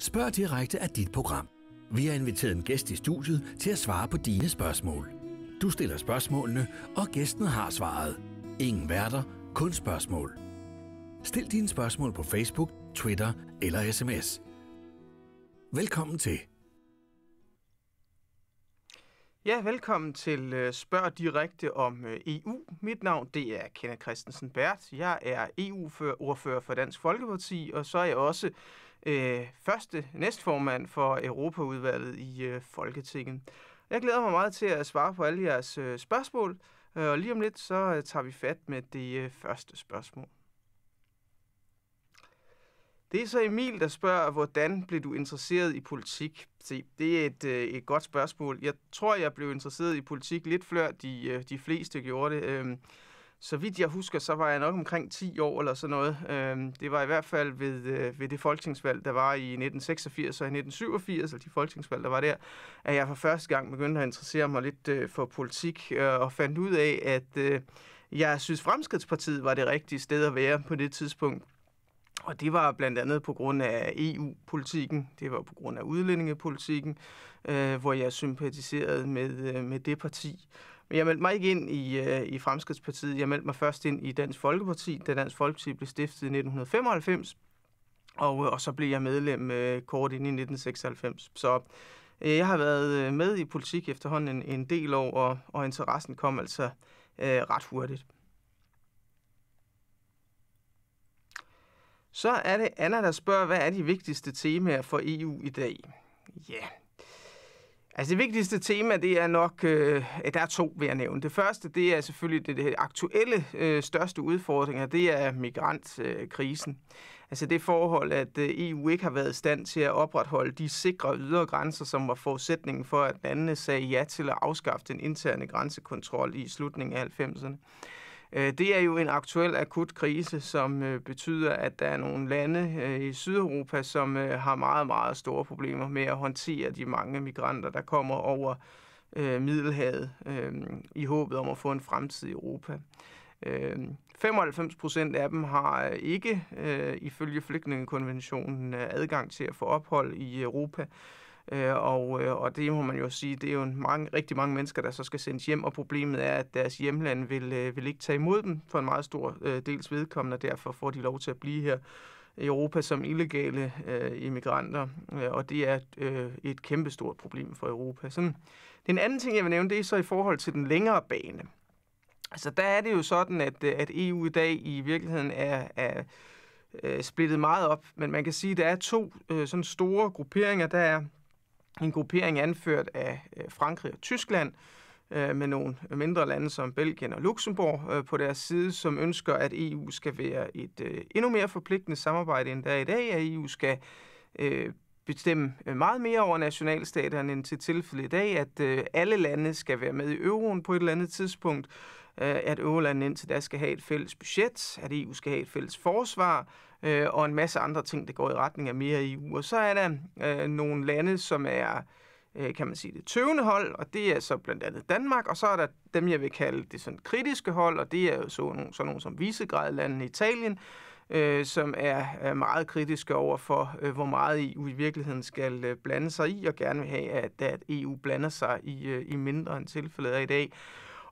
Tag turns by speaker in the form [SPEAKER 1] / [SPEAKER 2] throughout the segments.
[SPEAKER 1] Spørg direkte af dit program. Vi har inviteret en gæst i studiet til at svare på dine spørgsmål. Du stiller spørgsmålene, og gæsten har svaret. Ingen værter, kun spørgsmål. Stil dine spørgsmål på Facebook, Twitter eller sms. Velkommen til. Ja, velkommen til øh, Spørg Direkte om øh, EU. Mit navn det er Kenneth Christensen Bært. Jeg er EU-ordfører for Dansk Folkeparti, og så er jeg også øh, første næstformand for Europaudvalget i øh, Folketinget. Jeg glæder mig meget til at svare på alle jeres øh, spørgsmål, øh, og lige om lidt så øh, tager vi fat med det øh, første spørgsmål. Det er så Emil, der spørger, hvordan blev du interesseret i politik? Se, det er et, øh, et godt spørgsmål. Jeg tror, jeg blev interesseret i politik lidt før de, øh, de fleste gjorde det. Øhm, så vidt jeg husker, så var jeg nok omkring 10 år eller sådan noget. Øhm, det var i hvert fald ved, øh, ved det folketingsvalg, der var i 1986 og i 1987, eller de folketingsvalg, der var der, at jeg for første gang begyndte at interessere mig lidt øh, for politik øh, og fandt ud af, at jeg synes, Fremskridspartiet var det rigtige sted at være på det tidspunkt. Og det var blandt andet på grund af EU-politikken, det var på grund af udlændingepolitikken, øh, hvor jeg sympatiserede med, øh, med det parti. Men jeg meldte mig ikke ind i, øh, i Fremskridspartiet. Jeg meldte mig først ind i Dansk Folkeparti, da Dansk Folkeparti blev stiftet i 1995. Og, øh, og så blev jeg medlem øh, kort ind i 1996. Så øh, jeg har været øh, med i politik efterhånden en, en del år, og, og interessen kom altså øh, ret hurtigt. Så er det Anna, der spørger, hvad er de vigtigste temaer for EU i dag? Ja, Altså det vigtigste tema, det er nok, øh, der er to, vil jeg nævne. Det første, det er selvfølgelig det, det aktuelle øh, største udfordringer, det er migrantkrisen. Øh, altså det forhold, at øh, EU ikke har været i stand til at opretholde de sikre ydre grænser, som var forudsætningen for, at landene sagde ja til at afskaffe den interne grænsekontrol i slutningen af 90'erne. Øh, det er jo en aktuel akut krise, som øh, betyder, at der er nogle lande øh, i Sydeuropa, som har meget, meget store problemer med at håndtere de mange migranter, der kommer over Middelhavet i håbet om at få en fremtid i Europa. 95 procent af dem har ikke, ifølge flygtningekonventionen, adgang til at få ophold i Europa. Øh, og, øh, og det må man jo sige, det er jo mange, rigtig mange mennesker, der så skal sendes hjem, og problemet er, at deres hjemland vil, øh, vil ikke tage imod dem for en meget stor øh, dels vedkommende, og derfor får de lov til at blive her i Europa som illegale øh, immigranter, øh, og det er øh, et kæmpestort problem for Europa. Sådan. Den anden ting, jeg vil nævne, det er så i forhold til den længere bane. Altså, der er det jo sådan, at, øh, at EU i dag i virkeligheden er, er øh, splittet meget op, men man kan sige, at der er to øh, sådan store grupperinger. Der er en gruppering anført af øh, Frankrig og Tyskland, øh, med nogle mindre lande som Belgien og Luxembourg øh, på deres side, som ønsker, at EU skal være et endnu mere forpligtende samarbejde end der i dag, at EU skal bestemme meget mere over nationalstaterne end til tilfælde i dag, at alle lande skal være med i euroen på et eller andet tidspunkt, Øh, at Eurolandene indtil da skal have et fælles budget, at EU skal have et fælles forsvar, øh, og en masse andre ting, der går i retning af mere EU. Og så er der øh, nogle lande, som er kan man sige, det tøvende hold, og det er så blandt andet Danmark, og så er der dem, jeg vil kalde det sådan kritiske hold, og det er jo sådan nogle, sådan nogle som Visegrad-landene i Italien, øh, som er, er meget kritiske over for, øh, hvor meget EU i virkeligheden skal øh, blande sig i, og gerne vil have, at, at EU blander sig i, øh, i mindre end tilfældet er i dag.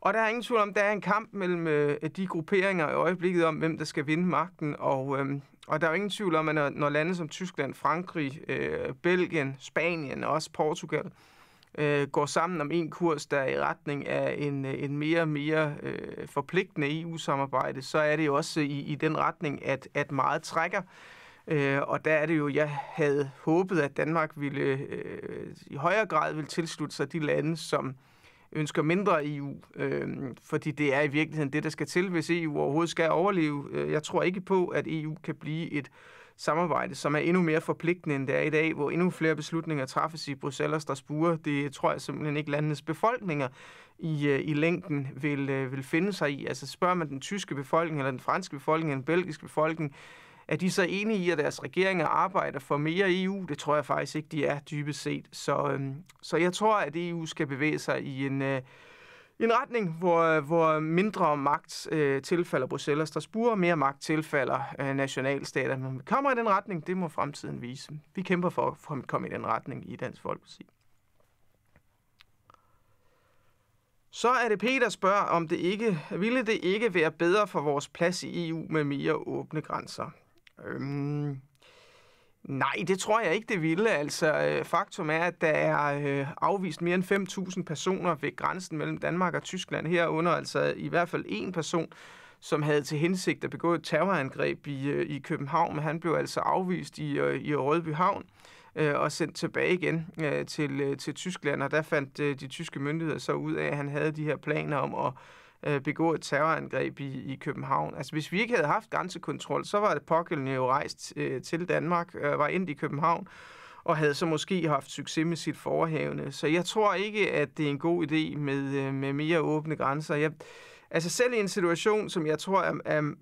[SPEAKER 1] Og der er ingen tvivl om, der er en kamp mellem øh, de grupperinger i øjeblikket om, hvem der skal vinde magten. Og, øh, og der er ingen tvivl om, at når, når lande som Tyskland, Frankrig, øh, Belgien, Spanien og også Portugal øh, går sammen om en kurs, der er i retning af en, øh, en mere og mere øh, forpligtende EU-samarbejde, så er det jo også i, i den retning, at, at meget trækker. Øh, og der er det jo, jeg havde håbet, at Danmark ville øh, i højere grad ville tilslutte sig de lande, som ønsker mindre EU, øh, fordi det er i virkeligheden det, der skal til, hvis EU overhovedet skal overleve. Øh, jeg tror ikke på, at EU kan blive et samarbejde, som er endnu mere forpligtende, end det er i dag, hvor endnu flere beslutninger træffes i Bruxelles og Strasbourg. Det tror jeg simpelthen ikke landenes befolkninger i, øh, i længden vil, øh, vil finde sig i. Altså spørger man den tyske befolkning, eller den franske befolkning, eller den belgiske befolkning, øh, er de så enige i, at deres regeringer arbejder for mere EU? Det tror jeg faktisk ikke, de er dybest set. Så, øh, så jeg tror, at EU skal bevæge sig i en... Øh, en retning, hvor, hvor mindre magt øh, tilfalder Bruxelles og Strasbourg, og mere magt tilfalder øh, nationalstaterne. Men kommer i den retning, det må fremtiden vise. Vi kæmper for, for at komme i den retning i Dansk Folkeparti. Så er det Peter spørger, om det ikke, ville det ikke være bedre for vores plads i EU med mere åbne grænser? Øhm, nej, det tror jeg ikke, det ville. Altså, øh, faktum er, at der er øh, afvist mere end 5.000 personer ved grænsen mellem Danmark og Tyskland herunder, altså i hvert fald en person, som havde til hensigt at begå et terrorangreb i, øh, i København, men han blev altså afvist i, øh, i Rødby Havn øh, og sendt tilbage igen øh, til, til Tyskland, og der fandt de tyske myndigheder så ud af, at han havde de her planer om at øh, begå et terrorangreb i, i København. Altså, hvis vi ikke havde haft grænsekontrol, så var det pågældende jo rejst øh, til Danmark, øh, var ind i København, og havde så måske haft succes med sit forhavne. Så jeg tror ikke, at det er en god idé med, øh, med mere åbne grænser. Jeg, altså selv i en situation, som jeg tror er, er, øh,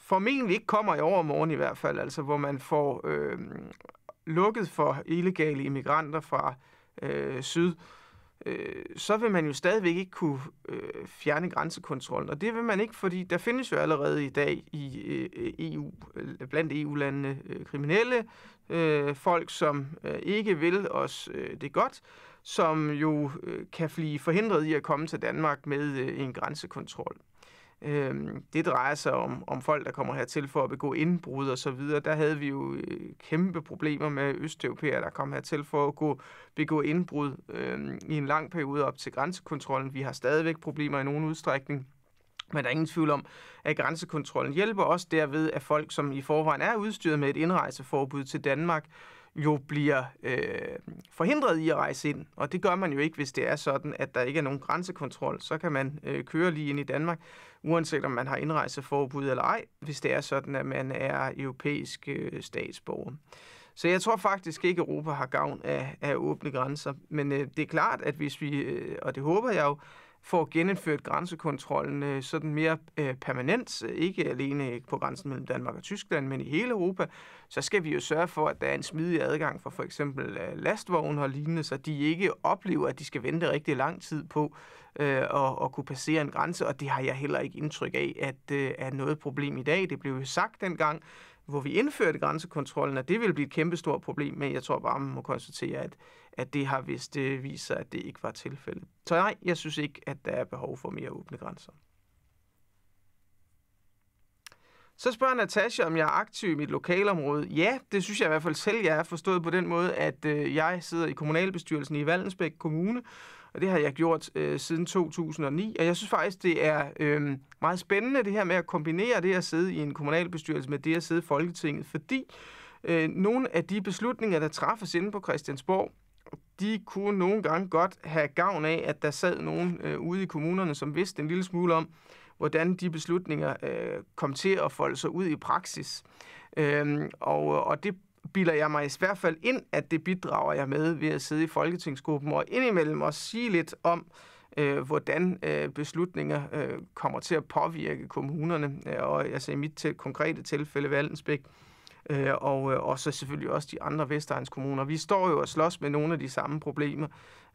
[SPEAKER 1] formentlig ikke kommer i overmorgen i hvert fald, altså hvor man får øh, lukket for illegale immigranter fra øh, syd, øh, Øh, så vil man jo stadigvæk ikke kunne øh, fjerne grænsekontrollen. Og det vil man ikke, fordi der findes jo allerede i dag i øh, EU, øh, blandt EU-landene øh, kriminelle øh, folk, som øh, ikke vil os øh, det godt, som jo øh, kan blive forhindret i at komme til Danmark med øh, en grænsekontrol. Øh, det drejer sig om, om folk, der kommer hertil for at begå indbrud og så videre. Der havde vi jo øh, kæmpe problemer med østeuropæere, der kom hertil for at gå, begå indbrud øh, i en lang periode op til grænsekontrollen. Vi har stadigvæk problemer i nogen udstrækning. Men der er ingen tvivl om, at grænsekontrollen hjælper også derved, at folk, som i forvejen er udstyret med et indrejseforbud til Danmark, øh, jo bliver øh, forhindret i at rejse ind. Og det gør man jo ikke, hvis det er sådan, at der ikke er nogen grænsekontrol. Så kan man øh, køre lige ind i Danmark, uanset om man har indrejseforbud eller ej, hvis det er sådan, at man er europæisk øh, statsborger. Så jeg tror faktisk ikke, at Europa har gavn af, af åbne grænser. Men øh, det er klart, at hvis vi, øh, og det håber jeg jo, får genindført grænsekontrollen øh, sådan mere øh, permanent, øh, ikke alene på grænsen mellem Danmark og Tyskland, men i hele Europa, så skal vi jo sørge for, at der er en smidig adgang for for eksempel lastvogne og lignende, så de ikke oplever, at de skal vente rigtig lang tid på at, at kunne passere en grænse, og det har jeg heller ikke indtryk af, at er noget problem i dag. Det blev jo sagt dengang, hvor vi indførte grænsekontrollen, at det ville blive et kæmpestort problem, men jeg tror bare, man må konstatere, at, at det har vist det vist sig, at det ikke var tilfældet. Så nej, jeg synes ikke, at der er behov for mere åbne grænser. Så spørger Natasha, om jeg er aktiv i mit lokalområde. Ja, det synes jeg i hvert fald selv, jeg er forstået på den måde, at øh, jeg sidder i kommunalbestyrelsen i Valdensbæk Kommune, og det har jeg gjort øh, siden 2009. Og jeg synes faktisk, det er øh, meget spændende det her med at kombinere det at sidde i en kommunalbestyrelse med det at sidde i Folketinget, fordi øh, nogle af de beslutninger, der træffes inde på Christiansborg, de kunne nogle gange godt have gavn af, at der sad nogen øh, ude i kommunerne, som vidste en lille smule om, hvordan de beslutninger øh, kom til at folde sig ud i praksis. Øhm, og, og det bilder jeg mig i hvert fald ind, at det bidrager jeg med ved at sidde i folketingsgruppen og indimellem også sige lidt om, øh, hvordan øh, beslutninger øh, kommer til at påvirke kommunerne. Øh, og altså i mit til, konkrete tilfælde, Valdensbæk, øh, øh, og, øh, og så selvfølgelig også de andre Vestegns kommuner. Vi står jo og slås med nogle af de samme problemer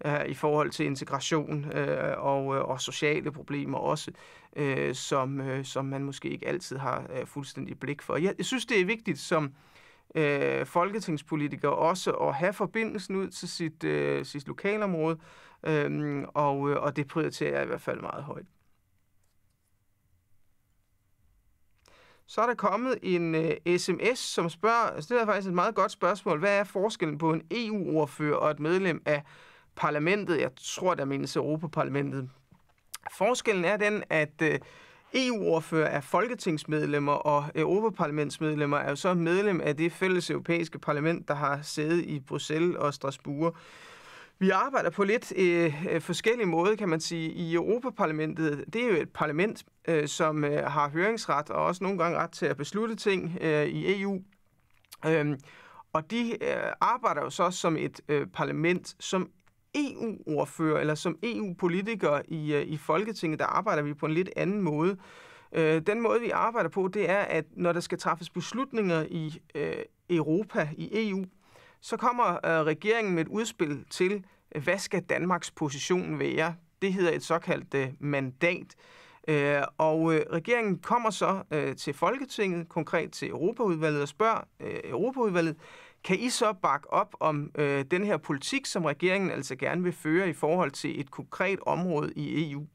[SPEAKER 1] øh, i forhold til integration øh, og, øh, og sociale problemer også, øh, som, øh, som man måske ikke altid har øh, fuldstændig blik for. Jeg, jeg synes, det er vigtigt som øh, folketingspolitiker også at have forbindelsen ud til sit, sit lokalområde, øhm, øh, og, og det prioriterer jeg i hvert fald meget højt. så er der kommet en øh, sms, som spørger, er faktisk et meget godt spørgsmål. Hvad er forskellen på en EU-ordfører og et medlem af parlamentet? Jeg tror, der menes Europaparlamentet. Forskellen er den, at øh, EU-ordfører er folketingsmedlemmer, og europaparlamentsmedlemmer er jo så medlem af det fælles europæiske parlament, der har sæde i Bruxelles og Strasbourg. Vi arbejder på lidt øh, øh forskellige måder, kan man sige. I Europaparlamentet, det er jo et parlament, øh, som øh, har høringsret og også nogle gange ret til at beslutte ting øh, i EU. Øhm, og de øh, arbejder jo så som et øh, parlament, som EU-ordfører eller som EU-politiker i, øh, i Folketinget, der arbejder vi på en lidt anden måde. Øh, den måde, vi arbejder på, det er, at når der skal træffes beslutninger i øh, Europa, i EU, så kommer øh, regeringen med et udspil til, øh, hvad skal Danmarks position være? Det hedder et såkaldt øh, mandat. Øh, og øh, regeringen kommer så øh, til Folketinget, konkret til Europaudvalget, og spørger øh, Europaudvalget, kan I så bakke op om øh, den her politik, som regeringen altså gerne vil føre i forhold til et konkret område i EU?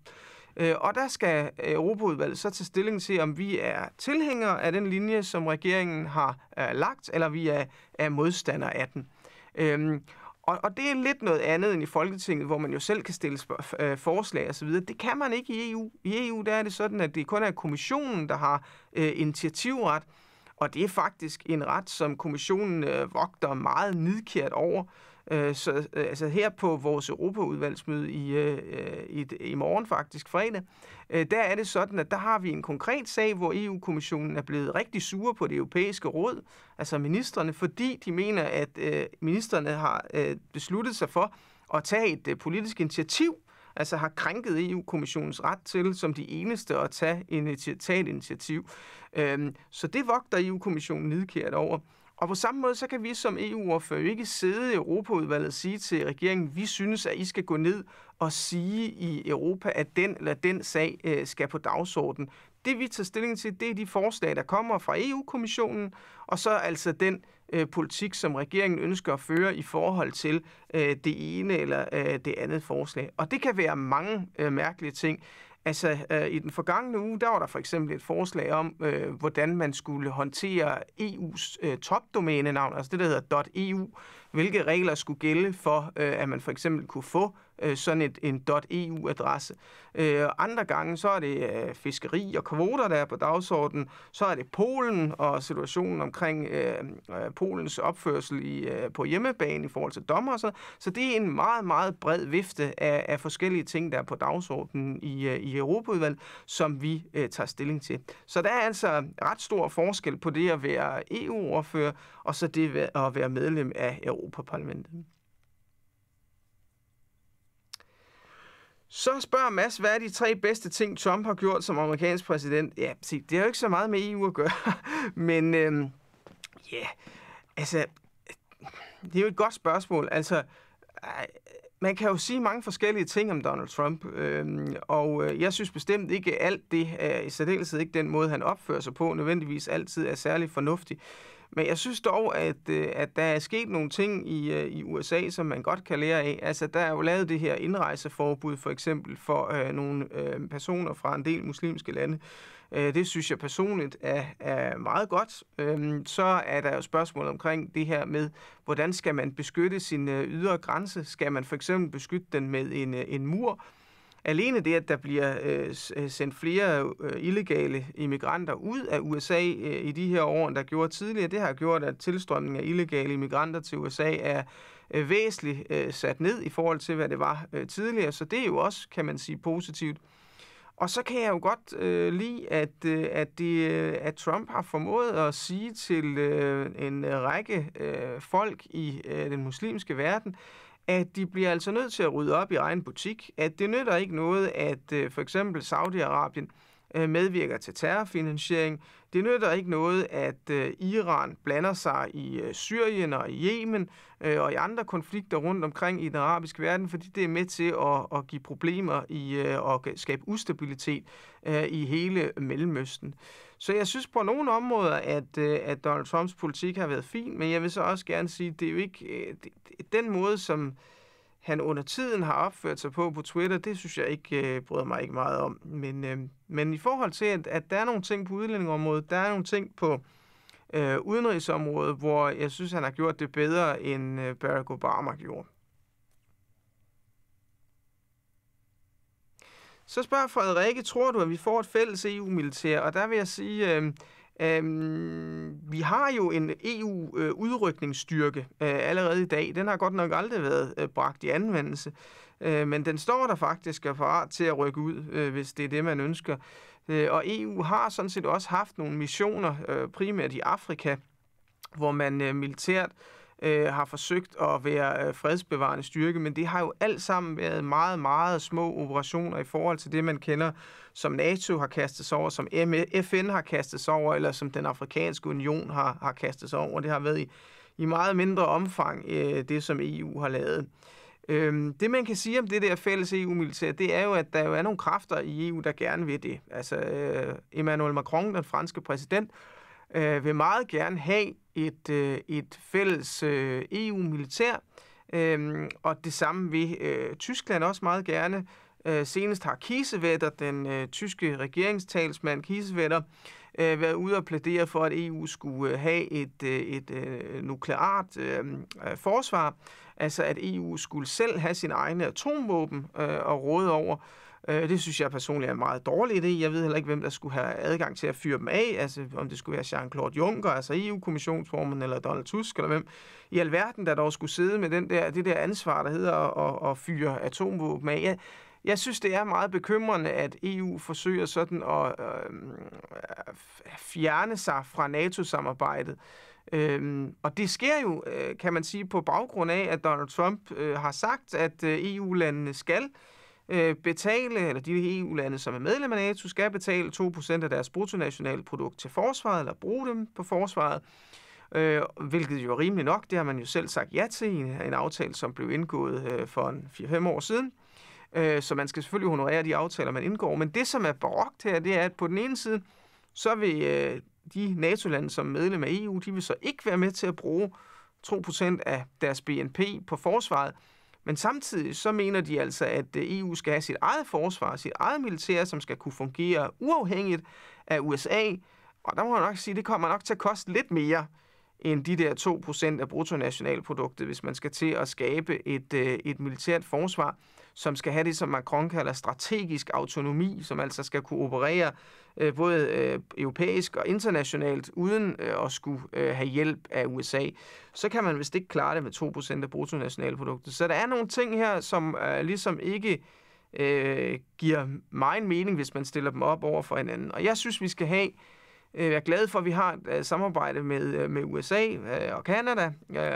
[SPEAKER 1] Øh, og der skal øh, Europaudvalget så tage stilling til, om vi er tilhængere af den linje, som regeringen har øh, lagt, eller vi er, er modstandere af den. Øhm, og, og det er lidt noget andet end i Folketinget, hvor man jo selv kan stille øh, forslag osv. Det kan man ikke i EU. I EU der er det sådan, at det kun er kommissionen, der har øh, initiativret, og det er faktisk en ret, som kommissionen øh, vogter meget nidkært over. Øh, så, øh, altså her på vores Europaudvalgsmøde i, øh, i, i morgen faktisk, fredag, øh, der er det sådan, at der har vi en konkret sag, hvor EU-kommissionen er blevet rigtig sure på det europæiske råd, altså ministerne, fordi de mener, at ministerne har besluttet sig for at tage et politisk initiativ, altså har krænket EU-kommissionens ret til som de eneste at tage, initi- tage et initiativ. Øhm, så det vogter EU-kommissionen nidkært over. Og på samme måde, så kan vi som EU-ordfører ikke sidde i Europaudvalget og sige til regeringen, vi synes, at I skal gå ned og sige i Europa, at den eller den sag øh, skal på dagsordenen. Det vi tager stilling til, det er de forslag, der kommer fra EU-kommissionen, og så altså den øh, politik, som regeringen ønsker at føre i forhold til øh, det ene eller øh, det andet forslag. Og det kan være mange øh, mærkelige ting. Altså, øh, i den forgangne uge, der var der for eksempel et forslag om, øh, hvordan man skulle håndtere EU's øh, topdomænenavn, altså det, der hedder .eu, hvilke regler skulle gælde for, øh, at man for eksempel kunne få øh, sådan et, en .eu-adresse. Øh, andre gange, så er det øh, fiskeri og kvoter, der er på dagsordenen. Så er det Polen og situationen omkring øh, øh Polens opførsel i, øh, på hjemmebane i forhold til dommer og sådan Så det er en meget, meget bred vifte af, af forskellige ting, der er på dagsordenen i, øh, i Europaudvalget, som vi øh, tager stilling til. Så der er altså ret stor forskel på det at være EU-ordfører, og så det at være medlem af Europaparlamentet. Så spørger Mads, hvad er de tre bedste ting, Trump har gjort som amerikansk præsident? Ja, se, det har jo ikke så meget med EU at gøre, men ja, øhm, ja, altså, øh, det er jo et godt spørgsmål. Altså, øh, man kan jo sige mange forskellige ting om Donald Trump, øhm, og øh, jeg synes bestemt ikke alt det, i særdeleshed ikke den måde, han opfører sig på, nødvendigvis altid er særlig fornuftig. Men jeg synes dog, at, øh, at der er sket nogle ting i, øh, i USA, som man godt kan lære af. Altså, der er jo lavet det her indrejseforbud, for eksempel, for øh, nogle øh, personer fra en del muslimske lande. Øh, det synes jeg personligt er, er meget godt. Øh, så er der jo spørgsmål omkring det her med, hvordan skal man beskytte sin øh, ydre grænse? Skal man for eksempel beskytte den med en, øh, en mur? alene det, at der bliver øh, øh, sendt flere øh, illegale immigranter ud af USA øh, i de her år, end der gjorde tidligere, det har gjort, at tilstrømningen af illegale immigranter til USA er øh, væsentligt øh, sat ned i forhold til, hvad det var øh, tidligere. Så det er jo også, kan man sige, positivt. Og så kan jeg jo godt øh, lide, at, øh, at, det, øh, at Trump har formået at sige til øh, en række øh, folk i øh, den muslimske verden, øh, at de bliver altså nødt til at rydde op i egen butik, at det nytter ikke noget, at øh, for eksempel Saudi-Arabien øh, medvirker til terrorfinansiering. Det nytter ikke noget, at øh, Iran blander sig i øh, Syrien og i Yemen øh, og i andre konflikter rundt omkring i den arabiske verden, fordi det er med til at, at give problemer i, øh, og skabe ustabilitet øh, i hele Mellemøsten. Øh, så jeg synes på nogle områder, at, øh, at Donald Trumps politik har været fin, men jeg vil så også gerne sige, at det er jo ikke øh, det, den måde, som han under tiden har opført sig på på Twitter, det synes jeg ikke øh, bryder mig ikke meget om. Men, men i forhold til, at, at der er nogle ting på udlændingområdet, der er nogle ting på øh, udenrigsområdet, hvor jeg synes, han har gjort det bedre, end Barack Obama gjorde. Så spørger Frederikke, tror du, at vi får et fælles EU-militær? Og der vil jeg sige, øh, øh, vi har jo en EU-udrykningsstyrke øh, allerede i dag. Den har godt nok aldrig været øh, bragt i anvendelse, øh, men den står der faktisk og parat til at rykke ud, øh, hvis det er det, man ønsker. Øh, og EU har sådan set også haft nogle missioner, øh, primært i Afrika, hvor man øh, militært øh, øh, har forsøgt at være øh, fredsbevarende styrke, men det har jo alt sammen været meget, meget små operationer i forhold til det, man kender, som NATO har kastet sig over, som FN har kastet sig over, eller som den afrikanske union har, har kastet sig over. Det har været i, i meget mindre omfang øh, det, som EU har lavet. Øhm, det, man kan sige om det der fælles EU-militær, det er jo, at der jo er nogle kræfter i EU, der gerne vil det. Altså, øh, Emmanuel Macron, den franske præsident, øh, vil meget gerne have et, øh, et fælles øh, EU-militær, øh, og det samme vil øh, Tyskland også meget gerne. Øh, senest har Kiesewetter, den øh, tyske regeringstalsmand Kiesewetter, øh, været ude og plædere for, at EU skulle øh, have et, øh, et, øh, nukleart øh, øh forsvar, altså at EU skulle selv have sin egne atomvåben øh, og råde over, øh, Øh, det synes jeg personligt er en meget dårlig idé. Jeg ved heller ikke, hvem der skulle have adgang til at fyre dem af. Altså, om det skulle være Jean-Claude Juncker, altså EU-kommissionsformanden, eller Donald Tusk, eller hvem i alverden, der dog skulle sidde med den der, det der ansvar, der hedder at, at, at fyre atomvåben af. Jeg, jeg synes, det er meget bekymrende, at EU forsøger sådan at øh, øh, fjerne sig fra NATO-samarbejdet. Øhm, og det sker jo, øh, kan man sige, på baggrund af, at Donald Trump øh, har sagt, at øh, EU-landene skal øh, øh, betale, eller de EU-lande, som er medlem af NATO, skal betale 2% af deres produkt til forsvaret, eller bruge dem på forsvaret. Øh, hvilket jo er rimeligt nok, det har man jo selv sagt ja til i en, en aftale, som blev indgået øh, for 4-5 år siden. Øh, så man skal selvfølgelig honorere de aftaler, man indgår. Men det, som er barokt her, det er, at på den ene side, så vil øh, de NATO-lande, som er medlem af EU, de vil så ikke være med til at bruge 2% af deres BNP på forsvaret, men samtidig så mener de altså, at øh, EU skal have sit eget forsvar, sit eget militær, som skal kunne fungere uafhængigt af USA. Og der må man nok sige, at det kommer nok til at koste lidt mere end de der 2% af bruttonationalproduktet, hvis man skal til at skabe et, øh, et militært forsvar som skal have det, som Macron kalder strategisk autonomi, som altså skal kunne operere øh, både øh, europæisk og internationalt, uden øh, at skulle øh, have hjælp af USA, så kan man vist ikke klare det med 2% af bruttonationalproduktet. Så der er nogle ting her, som øh, ligesom ikke øh, giver meget mening, hvis man stiller dem op over for hinanden. Og jeg synes, vi skal have jeg øh, er glad for, at vi har et øh, samarbejde med, øh, med USA og Kanada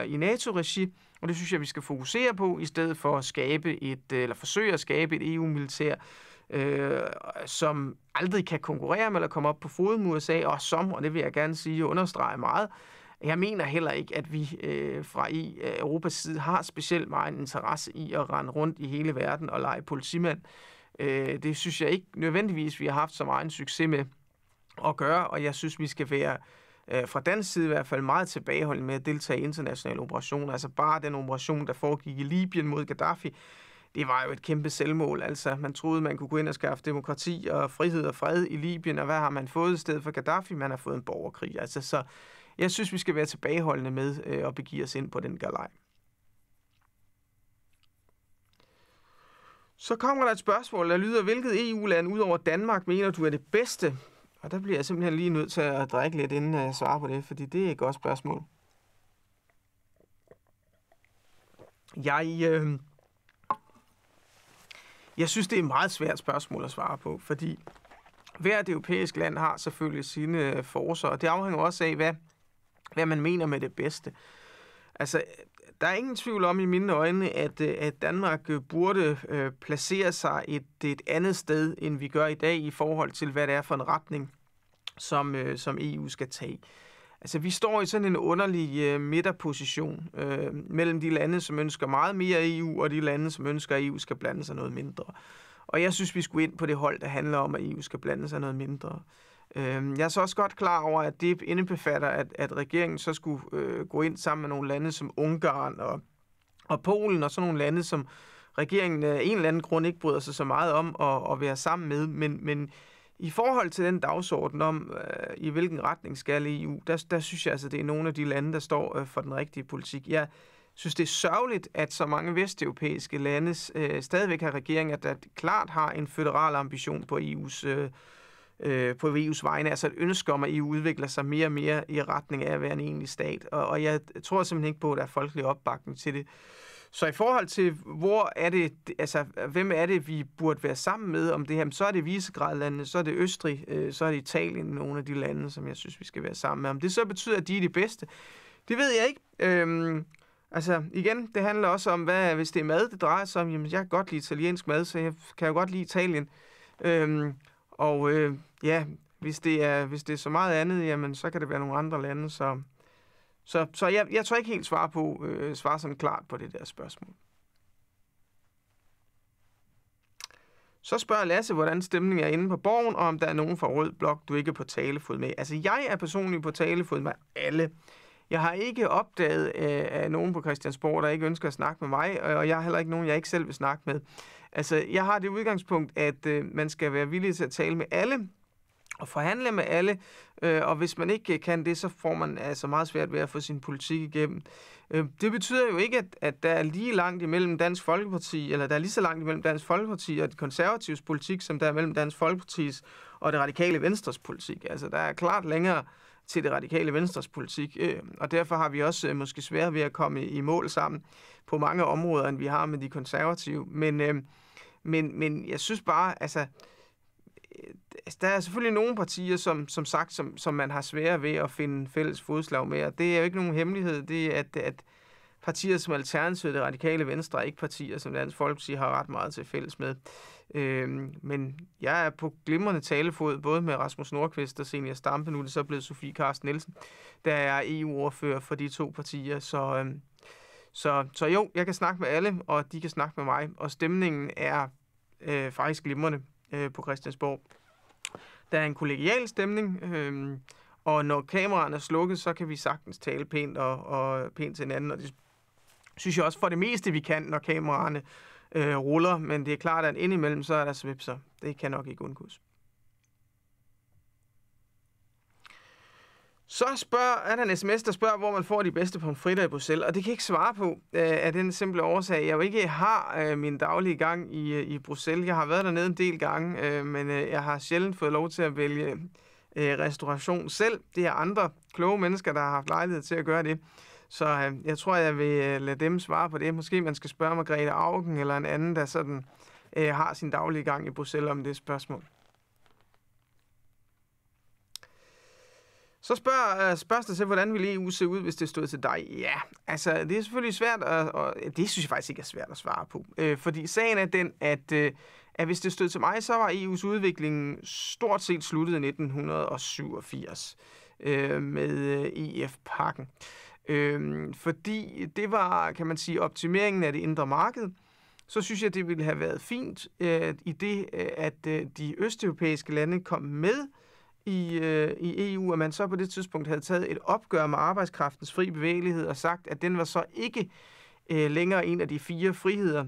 [SPEAKER 1] i NATO-regi, og det synes jeg, vi skal fokusere på, i stedet for at skabe et, øh, eller forsøge at skabe et EU-militær, øh, som aldrig kan konkurrere med eller komme op på fod med USA, og som, og det vil jeg gerne sige, understrege meget, jeg mener heller ikke, at vi øh, fra I, e, øh, Europas side har specielt meget en interesse i at rende rundt i hele verden og lege politimand. Øh, det synes jeg ikke nødvendigvis, vi har haft så meget en succes med at gøre, og jeg synes, vi skal være øh, Øh, fra dansk side i hvert fald meget tilbageholdende med at deltage i internationale operationer. Altså bare den operation, der foregik i Libyen mod Gaddafi, det var jo et kæmpe selvmål. Altså, man troede, man kunne gå ind og skaffe demokrati og frihed og fred i Libyen, og hvad har man fået i stedet for Gaddafi? Man har fået en borgerkrig. Altså, så jeg synes, vi skal være tilbageholdende med øh, at begive os ind på den galej. Så kommer der et spørgsmål, der lyder, hvilket EU-land ud over Danmark mener du er det bedste og der bliver jeg simpelthen lige nødt til at drikke lidt, inden jeg svarer på det, fordi det er et godt spørgsmål. Jeg, øh, jeg synes, det er et meget svært spørgsmål at svare på, fordi hvert europæisk land har selvfølgelig sine øh, forser, og det afhænger også af, hvad, hvad man mener med det bedste. Altså, der er ingen tvivl om i mine øjne, at, øh, at Danmark øh, burde øh, placere sig et, et andet sted, end vi gør i dag i forhold til, hvad det er for en retning, som, som EU skal tage. Altså, vi står i sådan en underlig øh, midterposition øh, mellem de lande, som ønsker meget mere EU, og de lande, som ønsker, at EU skal blande sig noget mindre. Og jeg synes, vi skulle ind på det hold, der handler om, at EU skal blande sig noget mindre. Øh, Øh, jeg er så også godt klar over, at det indebefatter, at, at regeringen så skulle øh, gå ind sammen med nogle lande som Ungarn og, og Polen og sådan nogle lande, som regeringen af en eller anden grund ikke bryder sig så meget om at, at være sammen med, men, men i forhold til den dagsorden om, øh, i hvilken retning skal EU, der, der synes jeg altså, det er nogle af de lande, der står øh, for den rigtige politik. Jeg synes, det er sørgeligt, at så mange vesteuropæiske lande øh, stadigvæk har regeringer, der klart har en føderal ambition på EU's øh, øh, på EU's vegne, altså et ønske om, at EU udvikler sig mere og mere i retning af at være en egentlig stat. Og, og jeg tror simpelthen ikke på, at der er folkelig opbakning til det. Så i forhold til, hvor er det, altså, hvem er det, vi burde være sammen med om det her, så er det Visegradlandene, så er det Østrig, øh, så er det Italien, nogle af de lande, som jeg synes, vi skal være sammen med. Om det så betyder, at de er de bedste, det ved jeg ikke. Øhm, altså, igen, det handler også om, hvad, hvis det er mad, det drejer sig om, jamen, jeg kan godt lide italiensk mad, så jeg kan jo godt lide Italien. Øhm, og øh, ja, hvis det, er, hvis det er så meget andet, jamen, så kan det være nogle andre lande. Så, så, så jeg, jeg tror ikke helt svar på, øh, svare sådan klart på det der spørgsmål. Så spørger Lasse, hvordan stemningen er inde på borgen, og om der er nogen fra Rød Blok, du ikke er på talefod med. Altså, jeg er personligt på talefod med alle. Jeg har ikke opdaget øh, af nogen på Christiansborg, der ikke ønsker at snakke med mig, og jeg har heller ikke nogen, jeg ikke selv vil snakke med. Altså, jeg har det udgangspunkt, at øh, man skal være villig til at tale med alle, og forhandle med alle, øh, og hvis man ikke kan det, så får man altså meget svært ved at få sin politik igennem. Øh, det betyder jo ikke, at, at der er lige langt imellem Dansk Folkeparti, eller der er lige så langt imellem Dansk Folkeparti og de konservatives politik, som der er mellem Dansk Folkepartis og det radikale venstres politik. Altså, der er klart længere til det radikale venstres politik, øh, og derfor har vi også øh, måske svært ved at komme i, mål sammen på mange områder, end vi har med de konservative. Men, øh, men, men jeg synes bare, altså, altså, der er selvfølgelig nogle partier, som, som sagt, som, som man har svært ved at finde fælles fodslag med, og det er jo ikke nogen hemmelighed, det er, at, at partier som Alternativet, det radikale venstre, er ikke partier, som Dansk Folkeparti har ret meget til fælles med. Øh, men jeg er på glimrende talefod, både med Rasmus Nordqvist og Senior Stampe, nu er det så blevet Sofie Karsten Nielsen, der er EU-ordfører for de to partier, så, øh, så, så jo, jeg kan snakke med alle, og de kan snakke med mig, og stemningen er øh, faktisk glimrende øh, på Christiansborg. Der er en kollegial stemning, øh, og når kameraerne er slukket, så kan vi sagtens tale pænt og, og pænt til hinanden, og det synes jeg også for det meste, vi kan, når kameraerne øh, ruller, men det er klart, at indimellem så er der svipser. Det kan nok ikke undgås. Så spørger, er der en sms, der spørger, hvor man får de bedste pomfritter i Bruxelles, og det kan jeg ikke svare på øh, af den simple årsag. Jeg jo ikke har øh, min daglige gang i, øh, i Bruxelles. Jeg har været dernede en del gange, øh, men øh, jeg har sjældent fået lov til at vælge øh, restauration selv. Det er andre kloge mennesker, der har haft lejlighed til at gøre det. Så øh, jeg tror, jeg vil øh, lade dem svare på det. Måske man skal spørge Margrethe Augen eller en anden, der sådan øh, har sin daglige gang i Bruxelles om det spørgsmål. Så spørg, øh, til, hvordan ville EU se ud, hvis det stod til dig? Ja, altså det er selvfølgelig svært, at, og øh, det synes jeg faktisk ikke er svært at svare på. Øh, fordi sagen er den, at, øh, at hvis det stod til mig, så var EU's udvikling stort set sluttet i 1987 øh, med EF-pakken. Øh, e øh, fordi det var, kan man sige, optimeringen af det indre marked, så synes jeg, det ville have været fint øh, i det, øh, at øh, de østeuropæiske lande kom med i, øh, i EU, og man så på det tidspunkt havde taget et opgør med arbejdskraftens fri bevægelighed og sagt, at den var så ikke øh, længere en af de fire friheder,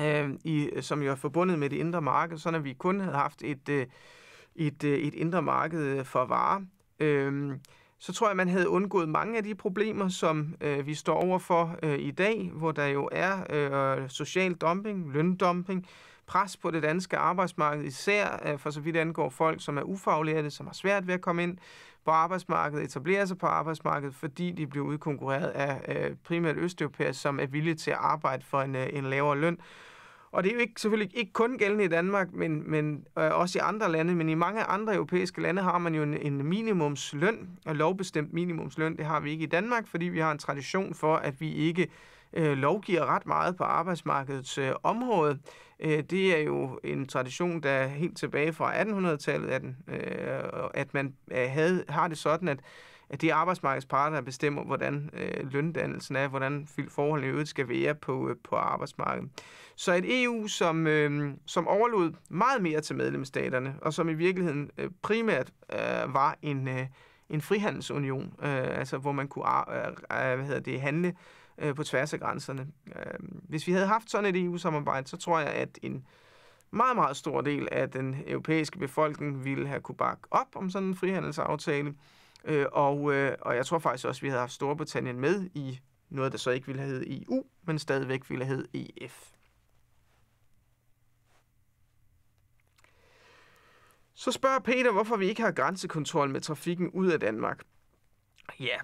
[SPEAKER 1] øh, i, som jo er forbundet med det indre marked, sådan at vi kun havde haft et, øh, et, øh, et indre marked for varer. Øh, så tror jeg, man havde undgået mange af de problemer, som øh, vi står overfor øh, i dag, hvor der jo er øh, social dumping, løndumping, pres på det danske arbejdsmarked, især øh, for så vidt angår folk, som er ufaglærte, som har svært ved at komme ind på arbejdsmarkedet, etablere sig på arbejdsmarkedet, fordi de bliver udkonkurreret af øh, primært østeuropæere, som er villige til at arbejde for en, øh, en lavere løn. Og det er jo ikke, selvfølgelig ikke kun gældende i Danmark, men, men øh, også i andre lande, men i mange andre europæiske lande har man jo en, en minimumsløn, og lovbestemt minimumsløn, det har vi ikke i Danmark, fordi vi har en tradition for, at vi ikke øh, lovgiver ret meget på arbejdsmarkedets øh, område. Øh, det er jo en tradition, der er helt tilbage fra 1800-tallet, at, øh, at man øh, havde, har det sådan, at at det er arbejdsmarkedsparter, der bestemmer, hvordan øh, løndannelsen er, hvordan forholdene i øvrigt skal være på, øh, på arbejdsmarkedet. Så et EU, som, øh, som overlod meget mere til medlemsstaterne, og som i virkeligheden øh, primært øh, var en, øh, en frihandelsunion, øh, altså hvor man kunne øh, øh hvad hedder det, handle øh, på tværs af grænserne. Øh, hvis vi havde haft sådan et EU-samarbejde, så tror jeg, at en meget, meget stor del af den europæiske befolkning ville have kunne bakke op om sådan en frihandelsaftale. Øh, og, øh, og jeg tror faktisk også, at vi havde haft Storbritannien med i noget, der så ikke ville have heddet EU, men stadigvæk ville have heddet EF. Så spørger Peter, hvorfor vi ikke har grænsekontrol med trafikken ud af Danmark. Ja,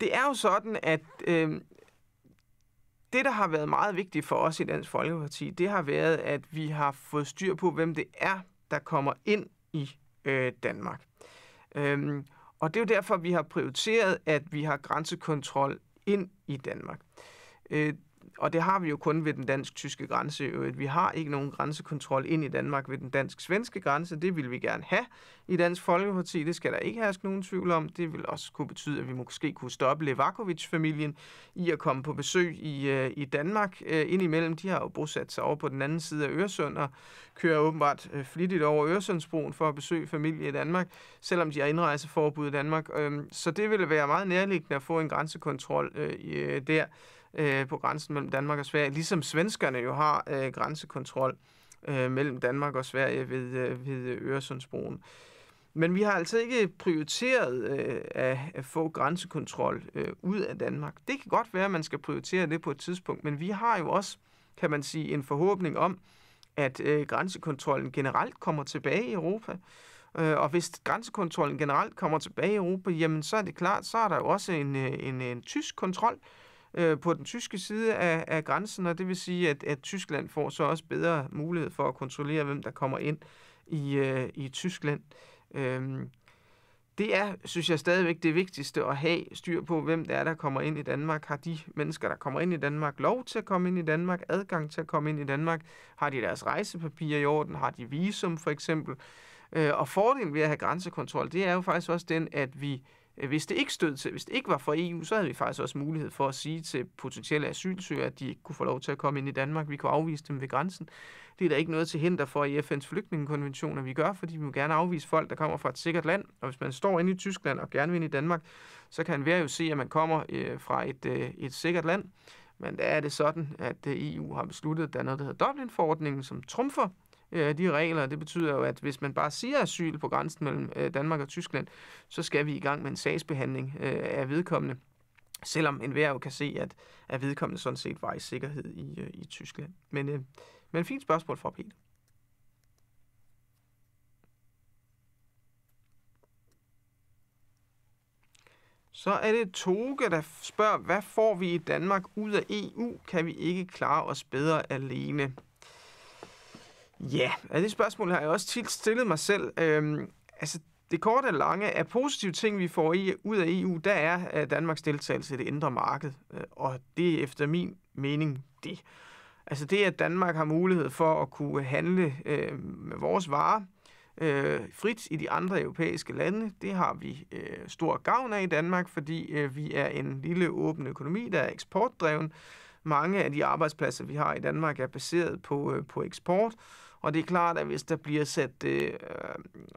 [SPEAKER 1] det er jo sådan, at øh, det, der har været meget vigtigt for os i Dansk Folkeparti, det har været, at vi har fået styr på, hvem det er, der kommer ind i øh, Danmark. Øh, og det er jo derfor, vi har prioriteret, at vi har grænsekontrol ind i Danmark. Øh, og det har vi jo kun ved den dansk-tyske grænse. Vi har ikke nogen grænsekontrol ind i Danmark ved den dansk-svenske grænse. Det vil vi gerne have i Dansk Folkeparti. Det skal der ikke herske nogen tvivl om. Det vil også kunne betyde, at vi måske kunne stoppe Levakovic-familien i at komme på besøg i, øh, i Danmark. Øh, indimellem, de har jo bosat sig over på den anden side af Øresund og kører åbenbart øh, flittigt over Øresundsbroen for at besøge familie i Danmark, selvom de har indrejseforbud i Danmark. Øhm, så det ville være meget nærliggende at få en grænsekontrol der øh, på grænsen mellem Danmark og Sverige, ligesom svenskerne jo har øh, grænsekontrol øh, mellem Danmark og Sverige ved, øh, ved øh, Øresundsbroen. Men vi har altså ikke prioriteret øh, at, at få grænsekontrol øh, ud af Danmark. Det kan godt være, at man skal prioritere det på et tidspunkt, men vi har jo også, kan man sige, en forhåbning om, at øh, grænsekontrollen generelt kommer tilbage i Europa. Øh, og hvis grænsekontrollen generelt kommer tilbage i Europa, jamen så er det klart, så er der jo også en, øh, en, øh, en tysk kontrol, øh, øh, på den tyske side af, af grænsen, og det vil sige, at, at Tyskland får så også bedre mulighed for at kontrollere, hvem der kommer ind i, øh, i Tyskland. Øhm, det er, synes jeg, stadigvæk det vigtigste at have styr på, hvem det er, der kommer ind i Danmark. Har de mennesker, der kommer ind i Danmark, lov til at komme ind i Danmark, adgang til at komme ind i Danmark? Har de deres rejsepapirer i orden? Har de visum, for eksempel? Øh, og fordelen ved at have grænsekontrol, det er jo faktisk også den, at vi Øh, hvis det ikke stod til, hvis det ikke var fra EU, så havde vi faktisk også mulighed for at sige til potentielle asylsøgere, at de ikke kunne få lov til at komme ind i Danmark. Vi kunne afvise dem ved grænsen. Det er der ikke noget til hinder for i FN's flygtningekonvention, at vi gør, fordi vi vil gerne afvise folk, der kommer fra et sikkert land. Og hvis man står inde i Tyskland og gerne vil ind i Danmark, så kan enhver jo se, at man kommer øh, fra et, øh, et sikkert land. Men der er det sådan, at EU har besluttet, at der er noget, der hedder Dublin-forordningen, som trumfer øh, de regler. Det betyder jo, at hvis man bare siger asyl på grænsen mellem øh, Danmark og Tyskland, så skal vi i gang med en sagsbehandling øh, af vedkommende. Selvom enhver jo kan se, at, at vedkommende sådan set var i sikkerhed i, øh, i Tyskland. Men, øh, men fint spørgsmål fra Peter. Så er det Toge, der spørger, hvad får vi i Danmark ud af EU? Kan vi ikke klare os bedre alene? Ja, yeah, det spørgsmål har jeg også tit stillet mig selv. Øhm, altså, det korte og lange er positive ting, vi får i, ud af EU, der er øh, Danmarks deltagelse i det indre marked. Øh, og det er efter min mening det. Altså det, at Danmark har mulighed for at kunne handle øh, med vores varer øh, frit i de andre europæiske lande, det har vi øh, stor gavn af i Danmark, fordi øh, vi er en lille åben økonomi, der er eksportdreven. Mange af de arbejdspladser, vi har i Danmark, er baseret på, øh, på eksport. Øh, og det er klart, at hvis der bliver sat øh,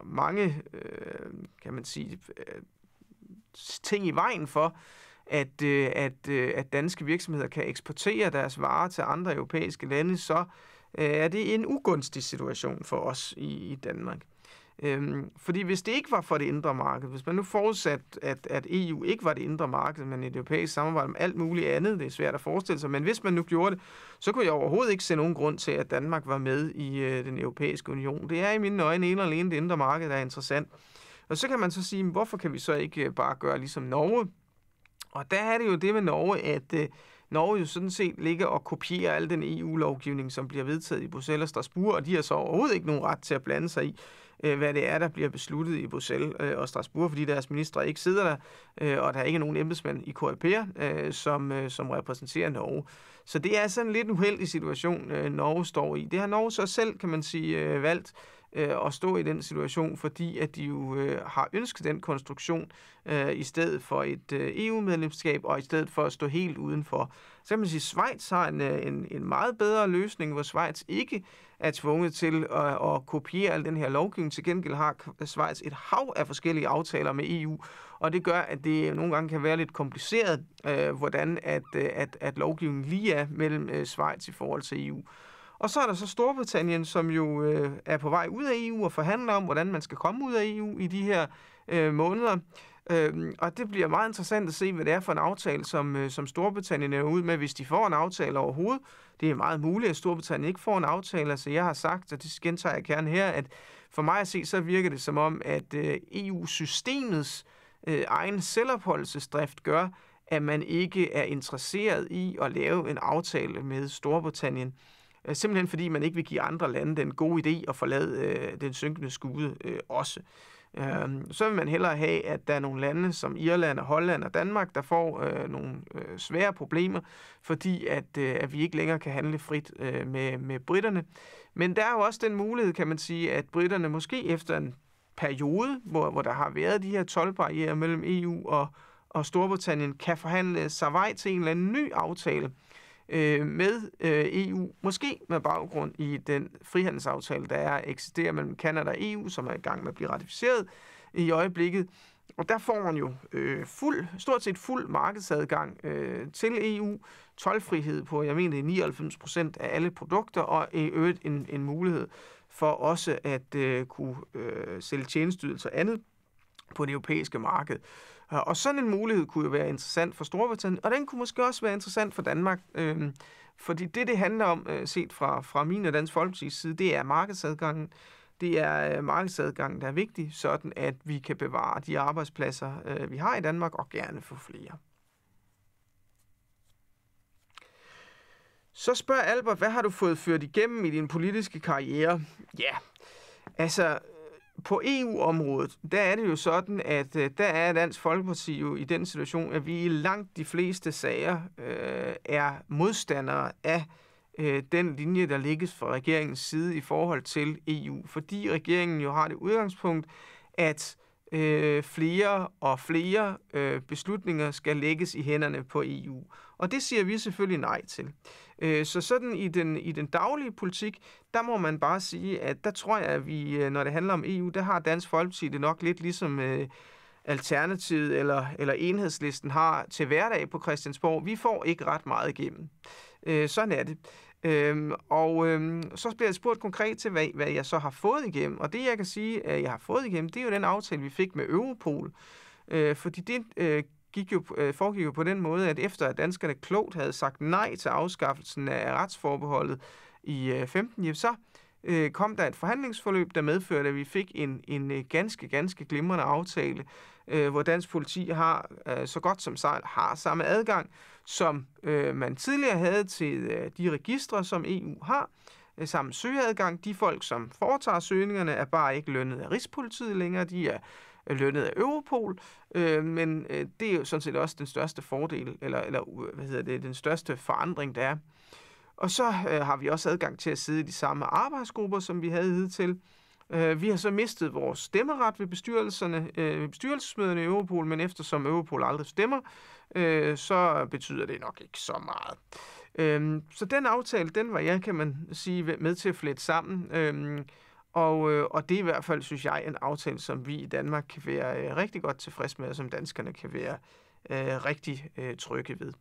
[SPEAKER 1] mange, øh, kan man sige, øh, ting i vejen for, at, øh, at, øh, at danske virksomheder kan eksportere deres varer til andre europæiske lande, så øh, er det en ugunstig situation for os i, i Danmark. Øhm, fordi hvis det ikke var for det indre marked, hvis man nu forudsatte, at, at EU ikke var det indre marked, men et europæisk samarbejde om alt muligt andet, det er svært at forestille sig, men hvis man nu gjorde det, så kunne jeg overhovedet ikke se nogen grund til, at Danmark var med i øh, den europæiske union. Det er i mine øjne en eller alene det indre marked, der er interessant. Og så kan man så sige, hvorfor kan vi så ikke øh, bare gøre ligesom Norge? Og der er det jo det med Norge, at øh, Norge jo sådan set ligger og kopierer al den EU-lovgivning, som bliver vedtaget i Bruxelles og Strasbourg, og de har så overhovedet ikke nogen ret til at blande sig i øh, hvad det er, der bliver besluttet i Bruxelles øh, og Strasbourg, fordi deres ministre ikke sidder der, øh, og der er ikke nogen embedsmænd i KRP'er, øh, som, øh, som repræsenterer Norge. Så det er sådan lidt uheldig situation, øh, Norge står i. Det har Norge så selv, kan man sige, øh, valgt øh, at stå i den situation, fordi at de jo øh, har ønsket den konstruktion øh, i stedet for et øh, EU-medlemskab og i stedet for at stå helt udenfor. Så kan man sige, at Schweiz har en, øh, en, en meget bedre løsning, hvor Schweiz ikke øh, er tvunget til at, at kopiere al den her lovgivning. Til gengæld har Schweiz et hav af forskellige aftaler med EU, og det gør, at det nogle gange kan være lidt kompliceret, øh, hvordan at, øh, at, at lovgivningen lige er mellem øh, Schweiz i forhold til EU. Og så er der så Storbritannien, som jo øh, er på vej ud af EU og forhandler om, hvordan man skal komme ud af EU i de her øh, måneder. Øhm, og det bliver meget interessant at se, hvad det er for en aftale, som, øh, som Storbritannien er ud med, hvis de får en aftale overhovedet. Det er meget muligt, at Storbritannien ikke får en aftale. Altså, jeg har sagt, og det gentager jeg gerne her, at for mig at se, så virker det som om, at øh, EU-systemets øh, egen selvopholdelsesdrift gør, at man ikke er interesseret i at lave en aftale med Storbritannien. Øh, simpelthen fordi man ikke vil give andre lande den gode idé at forlade øh, den synkende skude øh, også. Øh, så vil man hellere have, at der er nogle lande som Irland og Holland og Danmark, der får øh, nogle øh, svære problemer, fordi at, øh, at vi ikke længere kan handle frit øh, med, med britterne. Men der er jo også den mulighed, kan man sige, at britterne måske efter en periode, hvor, hvor der har været de her tolvbarriere mellem EU og, og Storbritannien, kan forhandle sig vej til en eller anden ny aftale, øh, med øh, EU, måske med baggrund i den frihandelsaftale, der er eksisterer mellem Kanada og EU, som er i gang med at blive ratificeret i øjeblikket. Og der får man jo øh, fuld, stort set fuld markedsadgang øh, til EU, tolvfrihed på, jeg mener, 99 procent af alle produkter, og i øvrigt en, en mulighed for også at øh, kunne øh, sælge tjenestydelser og andet på det europæiske marked. Øh, og sådan en mulighed kunne jo være interessant for Storbritannien, og den kunne måske også være interessant for Danmark. Øh, fordi det, det handler om, øh, set fra, fra min og Dansk Folkeparti's side, det er markedsadgangen. Det er øh, markedsadgangen, der er vigtig, sådan at vi kan bevare de arbejdspladser, vi har i Danmark, og gerne få flere. Så spørger Albert, hvad har du fået ført igennem i din politiske karriere? Ja, altså, på EU-området, der er det jo sådan, at øh, der er Dansk Folkeparti jo i den situation, at vi i langt de fleste sager øh, er modstandere af øh, den linje, der ligges fra regeringens side i forhold til EU. Fordi regeringen jo har det udgangspunkt, at øh, flere og flere øh, beslutninger skal lægges i hænderne på EU. Og det siger vi selvfølgelig nej til. Øh, så sådan i den, i den daglige politik, der må man bare sige, at der tror jeg, at vi, øh, når det handler om EU, der har Dansk Folkeparti det nok lidt ligesom øh, Alternativet eller, eller Enhedslisten har til hverdag på Christiansborg. Vi får ikke ret meget igennem. Sådan er det. Øhm, og øhm, så bliver jeg spurgt konkret til, hvad, hvad jeg så har fået igennem. Og det, jeg kan sige, at jeg har fået igennem, det er jo den aftale, vi fik med Europol. Øh, fordi det øh, gik jo, øh, foregik jo på den måde, at efter at danskerne klogt havde sagt nej til afskaffelsen af retsforbeholdet i øh, 15, så øh, kom der et forhandlingsforløb, der medførte, at vi fik en, en øh, ganske, ganske glimrende aftale, øh, hvor dansk politi har øh, så godt som sejl har samme adgang, som øh, man tidligere havde til øh, de registre, som EU har, øh, samme søgeadgang. De folk, som foretager søgningerne, er bare ikke lønnet af Rigspolitiet længere. De er lønnet af Europol, øh, men øh, det er jo sådan set også den største fordel, eller, eller øh, hvad hedder det, den største forandring, der er. Og så øh, har vi også adgang til at sidde i de samme arbejdsgrupper, som vi havde hidtil. Øh, vi har så mistet vores stemmeret ved bestyrelserne, øh, ved bestyrelsesmøderne i Europol, men eftersom Europol aldrig stemmer, øh, så betyder det nok ikke så meget. Øh, så den aftale, den var jeg, kan man sige, med til at flette sammen. Øh, og, øh, og det er i hvert fald, synes jeg, en aftale, som vi i Danmark kan være øh, rigtig godt tilfredse med, og som danskerne kan være øh, rigtig øh, trygge ved.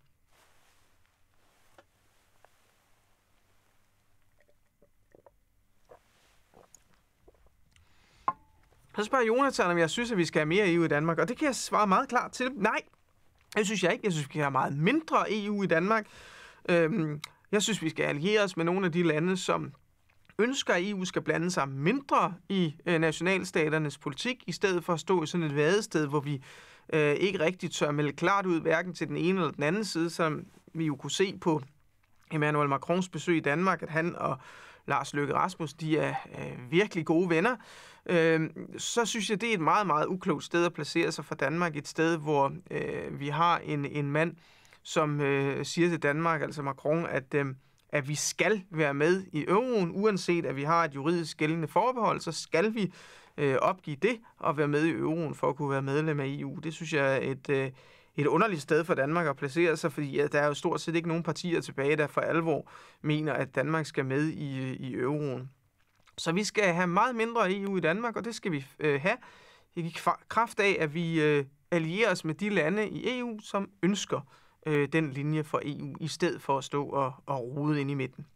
[SPEAKER 1] Så spørger Jonathan, om jeg synes, at vi skal have mere EU i Danmark, og det kan jeg svare meget klart til. Nej, det synes jeg ikke. Jeg synes, vi skal have meget mindre EU i Danmark. Øhm, jeg synes, vi skal alliere os med nogle af de lande, som ønsker, at EU skal blande sig mindre i øh, nationalstaternes politik, i stedet for at stå i sådan et vadested, hvor vi øh, ikke rigtig tør melde klart ud, hverken til den ene eller den anden side, som vi jo kunne se på Emmanuel Macrons besøg i Danmark, at han og Lars Løkke Rasmus, de er øh, virkelig gode venner, øh, så synes jeg, det er et meget, meget uklogt sted at placere sig for Danmark. Et sted, hvor øh, vi har en, en mand, som øh, siger til Danmark, altså Macron, at øh, at vi skal være med i euroen, uanset at vi har et juridisk gældende forbehold, så skal vi øh, opgive det og være med i euroen for at kunne være medlem af EU. Det synes jeg er et, øh, et underligt sted for Danmark at placere sig, fordi ja, der er jo stort set ikke nogen partier tilbage, der for alvor mener, at Danmark skal med i, i euroen. Så vi skal have meget mindre EU i Danmark, og det skal vi øh, have i kraft af, at vi øh, allierer os med de lande i EU, som ønsker øh, den linje for EU, i stedet for at stå og, og rode ind i midten.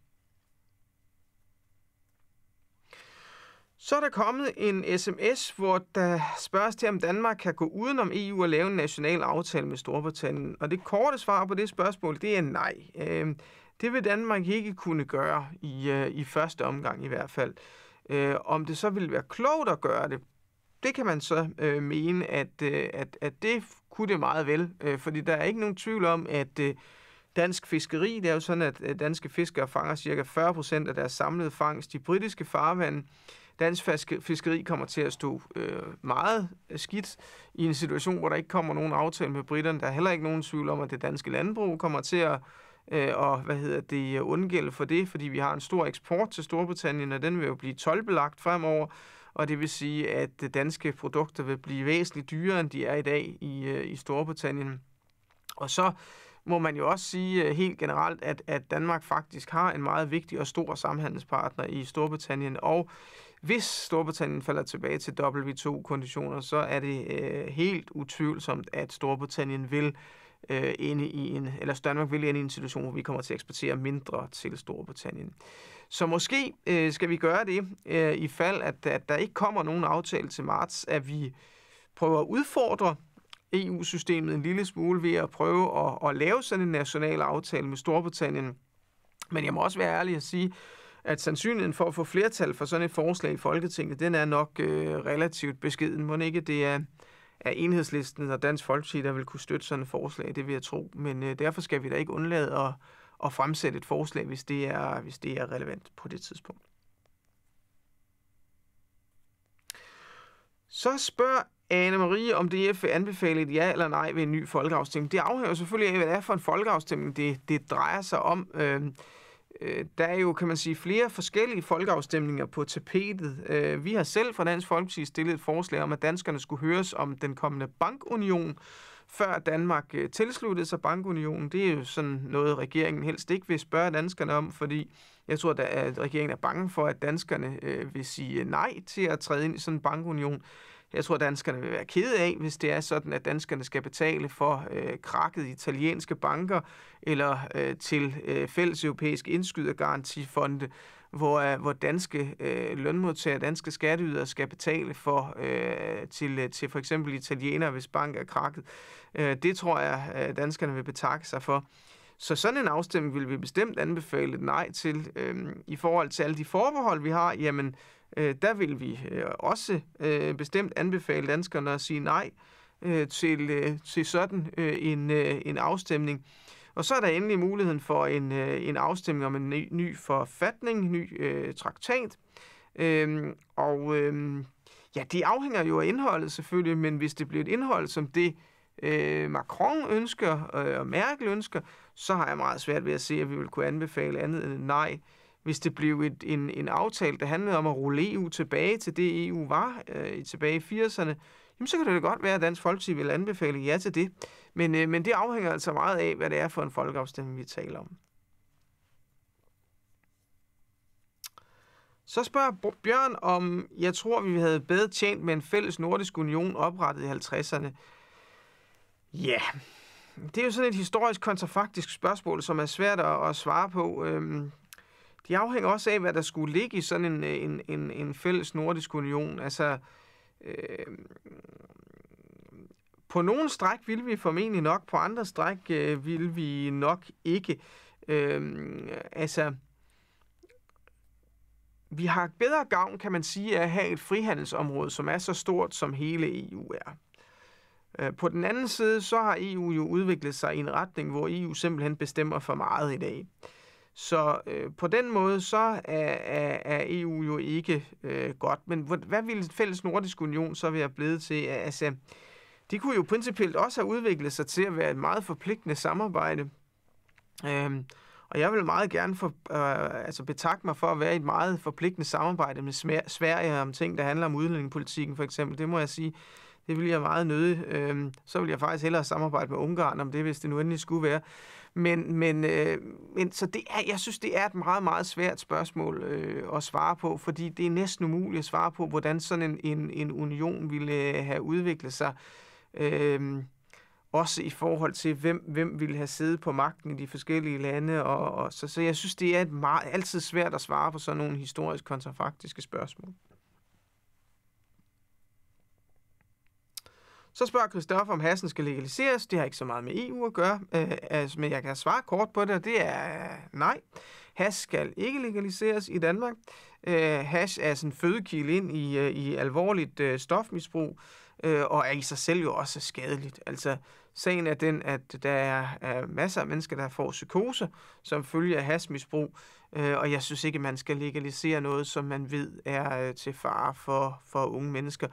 [SPEAKER 1] Så er der kommet en sms, hvor der spørges til, om Danmark kan gå udenom EU og lave en national aftale med Storbritannien. Og det korte svar på det spørgsmål, det er nej. Øh, det vil Danmark ikke kunne gøre, i, øh, i første omgang i hvert fald. Øh, om det så ville være klogt at gøre det, det kan man så øh, mene, at, øh, at, at det kunne det meget vel, øh, fordi der er ikke nogen tvivl om, at øh, dansk fiskeri, det er jo sådan, at øh, danske fiskere fanger cirka 40% af deres samlede fangst i britiske farvande. Dansk fiskeri kommer til at stå øh, meget øh, skidt i en situation, hvor der ikke kommer nogen aftale med britterne. Der er heller ikke nogen tvivl om, at det danske landbrug kommer til at øh, og hvad hedder det, øh, undgælde for det, fordi vi har en stor eksport til Storbritannien, og den vil jo blive tolvbelagt fremover og det vil sige, at danske produkter vil blive væsentligt dyrere, end de er i dag i, øh, i Storbritannien. Og så må man jo også sige øh, helt generelt, at, at Danmark faktisk har en meget vigtig og stor samhandelspartner i Storbritannien, og hvis Storbritannien falder tilbage til W2-konditioner, så er det øh, helt utvivlsomt, at Storbritannien vil øh, ende i en, eller Danmark vil ind i en situation, hvor vi kommer til at eksportere mindre til Storbritannien. Så måske øh, skal vi gøre det, øh, i fald at, at der ikke kommer nogen aftale til marts, at vi prøver at udfordre EU-systemet en lille smule ved at prøve at, at lave sådan en national aftale med Storbritannien. Men jeg må også være ærlig at sige, at sandsynligheden for at få flertal for sådan et forslag i Folketinget, den er nok øh, relativt beskeden. Må ikke det er af enhedslisten og Dansk Folkeparti, der vil kunne støtte sådan et forslag, det vil jeg tro. Men øh, derfor skal vi da ikke undlade at, at fremsætte et forslag, hvis det, er, hvis det er relevant på det tidspunkt. Så spørger Anne Marie, om DF vil anbefale et ja eller nej ved en ny folkeafstemning. Det afhænger selvfølgelig af, hvad det er for en folkeafstemning, det, det drejer sig om. Øh, øh, der er jo, kan man sige, flere forskellige folkeafstemninger på tapetet. Øh, vi har selv fra Dansk Folkeparti stillet et forslag om, at danskerne skulle høres om den kommende bankunion, før Danmark øh, tilsluttede sig bankunionen. Det er jo sådan noget, regeringen helst ikke vil spørge danskerne om, fordi jeg tror, at regeringen er bange for, at danskerne øh, vil sige nej til at træde ind i sådan en bankunion. Jeg tror, danskerne vil være kede af, hvis det er sådan, at danskerne skal betale for øh, krakket italienske banker eller øh, til øh, fælles europæisk indskydergarantifonde, hvor, øh, hvor danske øh, lønmodtagere, danske skatteydere skal betale for øh, til, øh, til for eksempel italienere, hvis bank er krakket. Øh, det tror jeg, øh, danskerne vil betakke sig for. Så sådan en afstemning vil vi bestemt anbefale nej til. øh, I forhold til alle de forbehold, vi har, jamen, øh, øh, der vil vi øh, også øh, bestemt anbefale danskerne at sige nej øh, til, øh, til sådan øh, en, øh, en afstemning. Og så er der endelig muligheden for en, øh, en afstemning om en ny, ny forfatning, ny øh, traktat. Øhm, og øhm, ja, det afhænger jo af indholdet selvfølgelig, men hvis det bliver et indhold som det, øh, Macron ønsker øh, og Merkel ønsker, så har jeg meget svært ved at se, at vi vil kunne anbefale andet end nej. Øh, hvis det blev et, en, en aftale, der handlede om at rulle EU tilbage til det, EU var øh, tilbage i 80'erne, jamen så kan det da godt være, at Dansk Folkeparti vil anbefale ja til det. Men, øh, men det afhænger altså meget af, hvad det er for en folkeafstemning, vi taler om. Så spørger Bjørn, om jeg tror, vi havde bedre tjent med en fælles nordisk union oprettet i 50'erne. Ja, yeah. det er jo sådan et historisk kontrafaktisk spørgsmål, som er svært at, svare på. Øhm, de afhænger også af, hvad der skulle ligge i sådan en, øh, en, en, en fælles nordisk union. Altså, øh, på nogle stræk vil vi formentlig nok, på andre stræk øh, vil vi nok ikke. Øh, altså, vi har bedre gavn, kan man sige, af at have et frihandelsområde, som er så stort, som hele EU er. Øh, på den anden side, så har EU jo udviklet sig i en retning, hvor EU simpelthen bestemmer for meget i dag. Øh, så øh, på den måde, så er, er, er EU jo ikke øh, godt. Men hvad ville fælles nordisk union så være blevet til? Altså, de kunne jo principielt også have udviklet sig til at være et meget forpligtende samarbejde. Øhm, og jeg vil meget gerne for, øh, altså betakke mig for at være i et meget forpligtende samarbejde med Sverige om ting, der handler om udlændingepolitikken for eksempel. Det må jeg sige, det vil jeg meget nøde. Øhm, så vil jeg faktisk hellere samarbejde med Ungarn om det, hvis det nu endelig skulle være. Men, men, øh, men så det er, jeg synes, det er et meget, meget svært spørgsmål øh, at svare på, fordi det er næsten umuligt at svare på, hvordan sådan en, en, en union ville øh, have udviklet sig. Øh, også i forhold til, hvem, hvem ville have siddet på magten i de forskellige lande. Og, og, så, så jeg synes, det er et meget, altid svært at svare på sådan nogle historisk kontrafaktiske spørgsmål. Så spørger Christoffer, om hassen skal legaliseres. Det har ikke så meget med EU at gøre, øh, altså, men jeg kan svare kort på det, og det er øh, nej. Hash skal ikke legaliseres i Danmark. Øh, hash er sådan en fødekilde ind i, øh, i alvorligt øh, stofmisbrug, øh, og er i sig selv jo også skadeligt. Altså, sagen er den, at der er, er masser af mennesker, der får psykose, som følger af hashmisbrug, øh, og jeg synes ikke, at man skal legalisere noget, som man ved er øh, til fare for, for unge mennesker.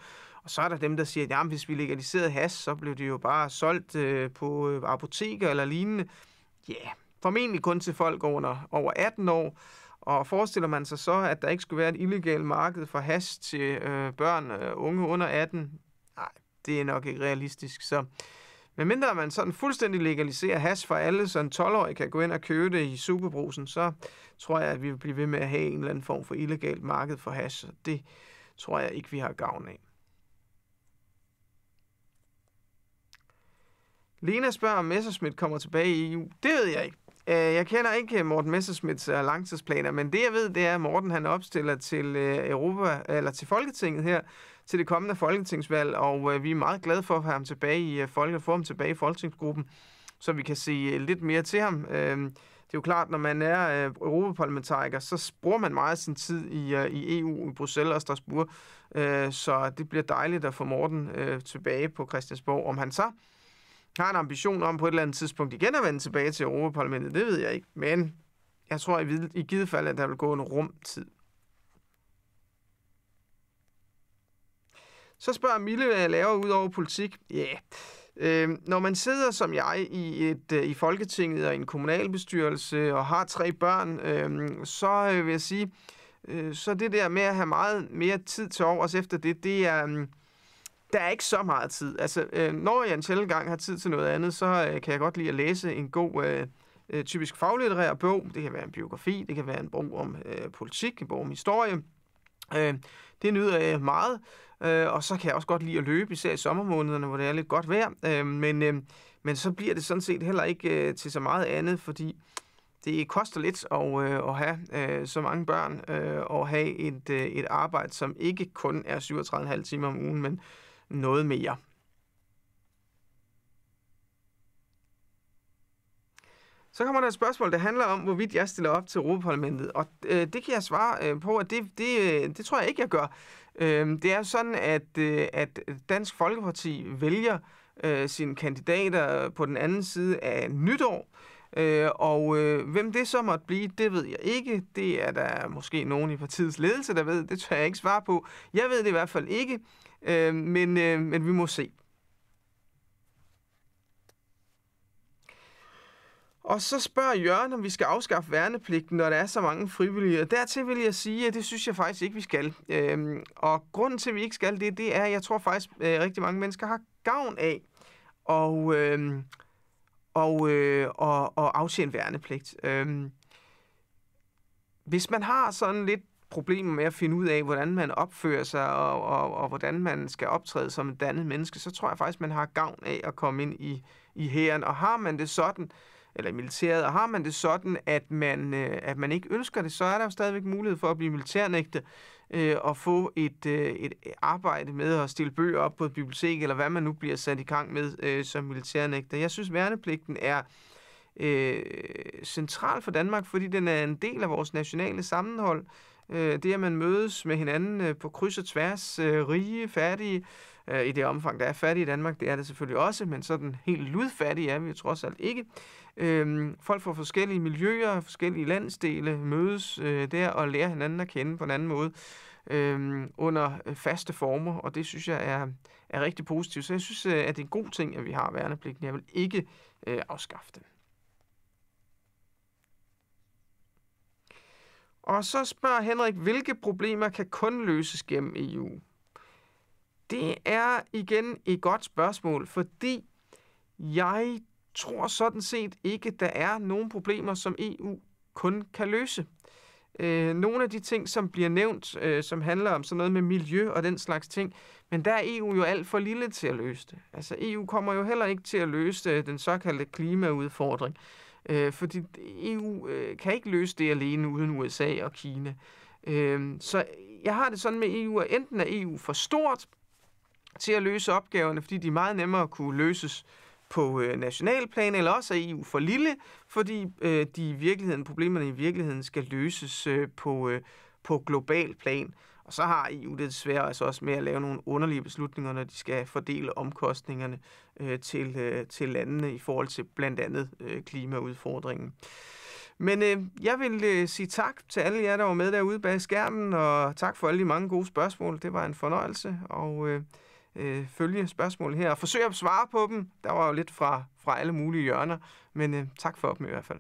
[SPEAKER 1] Og så er der dem, der siger, at jamen, hvis vi legaliserede has, så blev det jo bare solgt øh, på øh, apoteker eller lignende. Ja, yeah. formentlig kun til folk under, over 18 år. Og forestiller man sig så, at der ikke skulle være et illegalt marked for has til øh, børn og øh, unge under 18? Nej, det er nok ikke realistisk. Så medmindre man sådan fuldstændig legaliserer has for alle, så en 12-årig kan gå ind og købe det i superbrusen, så tror jeg, at vi vil blive ved med at have en eller anden form for illegalt marked for has. Og det tror jeg ikke, vi har gavn af. Lena spørger, om Messerschmidt kommer tilbage i EU. Det ved jeg ikke. Øh, jeg kender ikke øh, Morten Messerschmidts øh, langtidsplaner, men det jeg ved, det er, at Morten han opstiller til Europa, eller til Folketinget her, til det kommende folketingsvalg, og vi er meget glade for at have ham tilbage i folket, få ham tilbage i folketingsgruppen, så vi kan se lidt mere til ham. Det er jo klart, når man er europaparlamentariker, så bruger man meget af sin tid i, i EU, i Bruxelles og Strasbourg, så det bliver dejligt at få Morten tilbage på Christiansborg. Om han så har en ambition om på et eller andet tidspunkt igen at vende tilbage til Europaparlamentet, det ved jeg ikke. Men jeg tror i, i givet fald, at der vil gå en rum tid. Så spørger Mille, hvad jeg laver ud over politik. Ja, øh, når man sidder som jeg i, et, øh, i Folketinget og i en kommunalbestyrelse og har tre børn, øh, så øh, vil jeg sige, øh, så det der med at have meget mere tid til os efter det, det er... Øh, der er ikke så meget tid. Altså, øh, når jeg en sjældent gang har tid til noget andet, så øh, kan jeg godt lide at læse en god... Øh, øh, typisk faglitterær bog. Det kan være en biografi, det kan være en bog om øh, politik, en bog om historie. Øh, det nyder jeg meget, øh, og så kan jeg også godt lide at løbe, især i sommermånederne, hvor det er lidt godt vejr. Øh, men, øh, men så bliver det sådan set heller ikke øh, til så meget andet, fordi det koster lidt at, øh, at have øh, så mange børn øh, og have et, øh, et arbejde, som ikke kun er 37,5 timer om ugen, men noget mere. Så kommer der et spørgsmål, der handler om, hvorvidt jeg stiller op til Europaparlamentet. Og øh, det kan jeg svare øh, på, at det, det, øh, det tror jeg ikke, jeg gør. Øh, det er sådan, at, øh, at Dansk Folkeparti vælger øh, sine kandidater på den anden side af nytår. Øh, og øh, hvem det så måtte blive, det ved jeg ikke. Det er der måske nogen i partiets ledelse, der ved. Det tør jeg ikke svare på. Jeg ved det i hvert fald ikke. Øh, men, øh, men vi må se. Og så spørger Jørgen, om vi skal afskaffe værnepligten, når der er så mange frivillige. Og dertil vil jeg sige, at det synes jeg faktisk ikke, vi skal. Øhm, og grunden til, at vi ikke skal det, det er, at jeg tror faktisk, at øh, rigtig mange mennesker har gavn af og, øhm, og, øh, og, og en værnepligt. Øhm, hvis man har sådan lidt problemer med at finde ud af, hvordan man opfører sig, og, og, og hvordan man skal optræde som et dannet menneske, så tror jeg faktisk, man har gavn af at komme ind i, i hæren. Og har man det sådan, eller i militæret, og har man det sådan, at man, øh, at man ikke ønsker det, så er der jo stadigvæk mulighed for at blive militærnægte øh, og få et, øh, et arbejde med at stille bøger op på et bibliotek, eller hvad man nu bliver sat i gang med øh, som militærnægte. Jeg synes, værnepligten er øh, central for Danmark, fordi den er en del af vores nationale sammenhold øh, det at man mødes med hinanden øh, på kryds og tværs, øh, rige, fattige, øh, i det omfang, der er fattige i Danmark, det er det selvfølgelig også, men sådan helt ludfattige er vi jo trods alt ikke. Øh, folk fra forskellige miljøer, forskellige landsdele mødes øh, der og lærer hinanden at kende på en anden måde øhm, øh, under faste former, og det synes jeg er, er rigtig positivt. Så jeg synes, øh, at det er en god ting, at vi har værnepligten. Jeg vil ikke øh, afskaffe den. Og så spørger Henrik, hvilke problemer kan kun løses gennem EU? Det er igen et godt spørgsmål, fordi jeg tror sådan set ikke, der er nogen problemer, som EU kun kan løse. Øh, nogle af de ting, som bliver nævnt, øh, som handler om sådan noget med miljø og den slags ting, men der er EU jo alt for lille til at løse det. Altså EU kommer jo heller ikke til at løse øh, den såkaldte klimaudfordring. Øh, fordi EU øh, kan ikke løse det alene uden USA og Kina. Øh, så jeg har det sådan med EU, at enten er EU for stort til at løse opgaverne, fordi de er meget nemmere kunne løses på øh, nationalplan, eller også er EU for lille, fordi øh, de i virkeligheden, problemerne i virkeligheden skal løses øh, på, øh, på global plan. Og så har EU det desværre altså også med at lave nogle underlige beslutninger, når de skal fordele omkostningerne øh, til, øh, til landene i forhold til blandt andet øh, klimaudfordringen. Men øh, jeg vil øh, sige tak til alle jer, der var med derude bag skærmen, og tak for alle de mange gode spørgsmål. Det var en fornøjelse, og øh, øh, følge spørgsmål her og forsøge at svare på dem. Der var jo lidt fra, fra alle mulige hjørner, men øh, tak for dem i hvert fald.